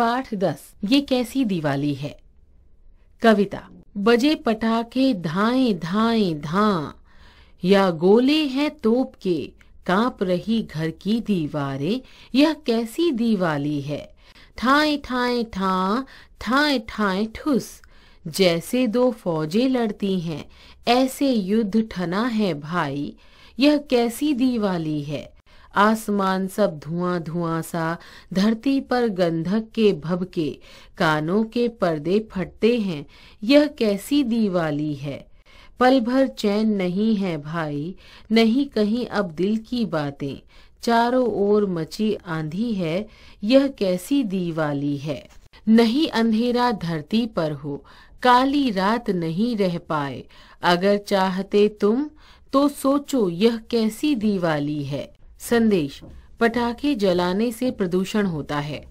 पाठ दस ये कैसी दिवाली है कविता बजे पटाखे धाए धाए धा या गोले हैं तोप के कांप रही घर की दीवारें यह कैसी दिवाली है ठाए ठाए ठा ठाए ठाए ठुस जैसे दो फौजे लड़ती हैं ऐसे युद्ध ठना है भाई यह कैसी दिवाली है आसमान सब धुआं धुआं सा धरती पर गंधक के भबके कानों के पर्दे फटते हैं यह कैसी दिवाली है पल भर चैन नहीं है भाई नहीं कहीं अब दिल की बातें चारों ओर मची आंधी है यह कैसी दिवाली है नहीं अंधेरा धरती पर हो काली रात नहीं रह पाए अगर चाहते तुम तो सोचो यह कैसी दिवाली है संदेश पटाखे जलाने से प्रदूषण होता है